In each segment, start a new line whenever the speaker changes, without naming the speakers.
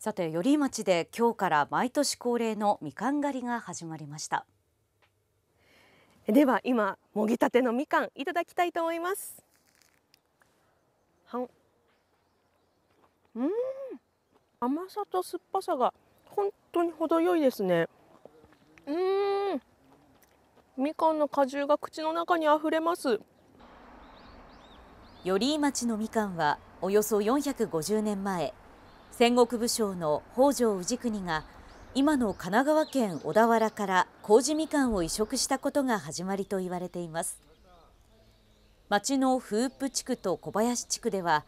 さて寄居町で今日から毎年恒例のみかん狩りが始まりまし
たでは今もぎたてのみかんいただきたいと思いますうん甘さと酸っぱさが本当に程よいですねうんみかんの果汁が口の中に溢れます
寄居町のみかんはおよそ450年前戦国武将の北条氏国が今の神奈川県小田原から麹みかんを移植したことが始まりと言われています町のフープ地区と小林地区では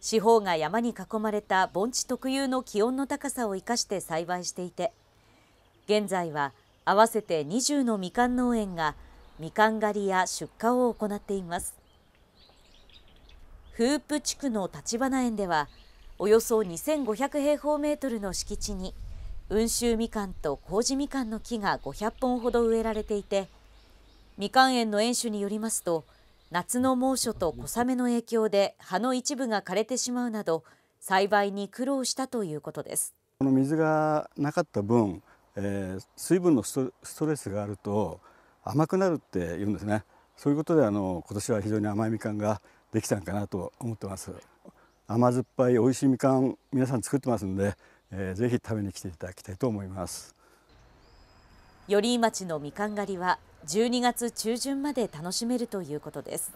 四方が山に囲まれた盆地特有の気温の高さを生かして栽培していて現在は合わせて20のみかん農園がみかん狩りや出荷を行っていますフープ地区の立花園ではおよそ2500平方メートルの敷地に温州みかんと麹みかんの木が500本ほど植えられていてみかん園の園主によりますと夏の猛暑と小雨の影響で葉の一部が枯れてしまうなど栽培に苦労したということです
この水がなかった分、えー、水分のストレスがあると甘くなるって言うんですねそういうことであの今年は非常に甘いみかんができたんかなと思ってます甘酸っぱい美味しいみかん皆さん作ってますので、えー、ぜひ食べに来ていただきたいと思います
寄居町のみかん狩りは12月中旬まで楽しめるということです